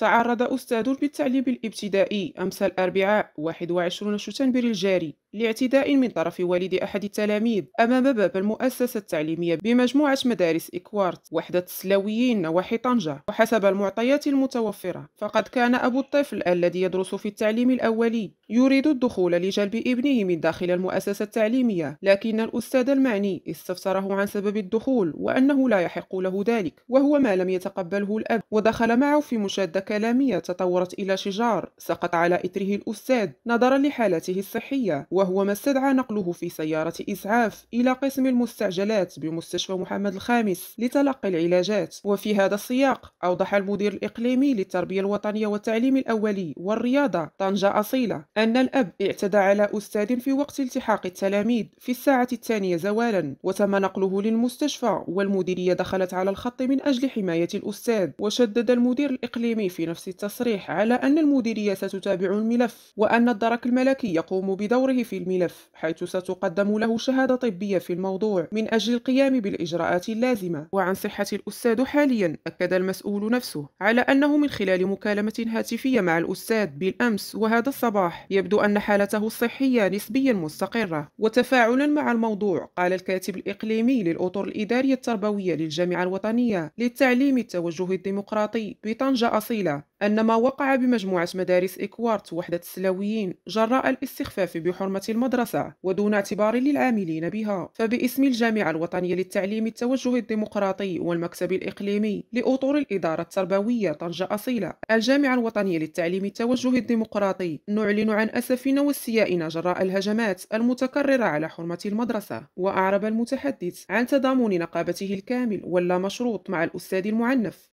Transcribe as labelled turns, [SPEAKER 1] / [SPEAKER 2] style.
[SPEAKER 1] تعرض أستاذ بالتعليم الابتدائي أمس الأربعاء 21 شتنبر الجاري لاعتداء من طرف والد أحد التلاميذ أمام باب المؤسسة التعليمية بمجموعة مدارس إكوارت وحدة السلاويين نواحي طنجة وحسب المعطيات المتوفرة فقد كان أبو الطفل الذي يدرس في التعليم الأولي يريد الدخول لجلب ابنه من داخل المؤسسة التعليمية لكن الأستاذ المعني استفسره عن سبب الدخول وأنه لا يحق له ذلك وهو ما لم يتقبله الأب ودخل معه في مشادة كلامية تطورت إلى شجار سقط على إثره الأستاذ نظرا لحالته الصحية وهو ما استدعى نقله في سيارة إسعاف إلى قسم المستعجلات بمستشفى محمد الخامس لتلقي العلاجات وفي هذا السياق أوضح المدير الإقليمي للتربية الوطنية والتعليم الأولي والرياضة طنجة أصيلة أن الأب اعتدى على أستاذ في وقت التحاق التلاميذ في الساعة الثانية زوالا وتم نقله للمستشفى والمديرية دخلت على الخط من أجل حماية الأستاذ وشدد المدير الإقليمي في نفس التصريح على أن المديرية ستتابع الملف وأن الدرك الملكي يقوم بدوره في الملف حيث ستقدم له شهادة طبية في الموضوع من أجل القيام بالإجراءات اللازمة وعن صحة الأستاذ حاليا أكد المسؤول نفسه على أنه من خلال مكالمة هاتفية مع الأستاذ بالأمس وهذا الصباح يبدو أن حالته الصحية نسبيا مستقرة وتفاعلا مع الموضوع قال الكاتب الإقليمي للأطر الإدارية التربوية للجامعة الوطنية للتعليم التوجه الديمقراطي بطنجة أصيلة أن ما وقع بمجموعة مدارس إكوارت وحدة السلاويين جراء الاستخفاف بحرمة المدرسة ودون اعتبار للعاملين بها فباسم الجامعة الوطنية للتعليم التوجه الديمقراطي والمكتب الإقليمي لأطور الإدارة التربوية طنجة أصيلة الجامعة الوطنية للتعليم التوجه الديمقراطي نعلن عن أسفنا واستيائنا جراء الهجمات المتكررة على حرمة المدرسة وأعرب المتحدث عن تضامن نقابته الكامل واللا مشروط مع الأستاذ المعنف